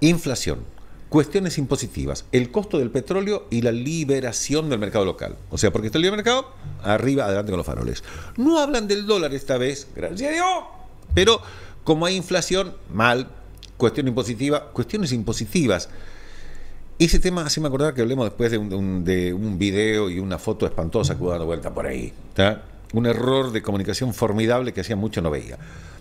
inflación, cuestiones impositivas, el costo del petróleo y la liberación del mercado local. O sea, porque está el libre mercado, arriba, adelante con los faroles. No hablan del dólar esta vez, gracias a Dios, pero como hay inflación, mal, cuestión impositiva, cuestiones impositivas. Ese tema así me acordaba que hablemos después de un, de un, video y una foto espantosa que dando vuelta por ahí. está Un error de comunicación formidable que hacía mucho no veía.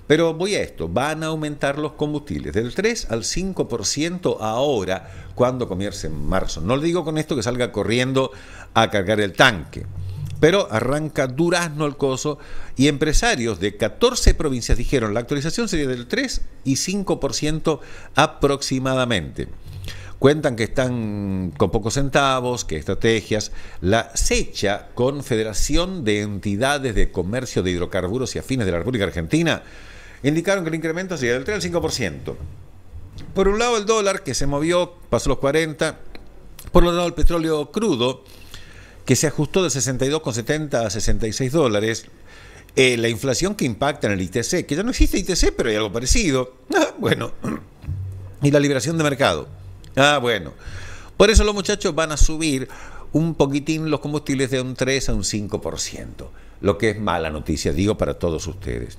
Pero voy a esto, van a aumentar los combustibles del 3 al 5% ahora cuando comience en marzo. No le digo con esto que salga corriendo a cargar el tanque. Pero arranca Durazno el coso y empresarios de 14 provincias dijeron la actualización sería del 3 y 5% aproximadamente. Cuentan que están con pocos centavos, que estrategias. La SECHA, Confederación de Entidades de Comercio de Hidrocarburos y Afines de la República Argentina, indicaron que el incremento sería del 3 al 5%. Por un lado el dólar, que se movió, pasó los 40. Por otro lado el petróleo crudo, que se ajustó de 62,70 a 66 dólares. Eh, la inflación que impacta en el ITC, que ya no existe ITC, pero hay algo parecido. Ah, bueno. Y la liberación de mercado. Ah, bueno. Por eso los muchachos van a subir un poquitín los combustibles de un 3 a un 5%, lo que es mala noticia, digo, para todos ustedes.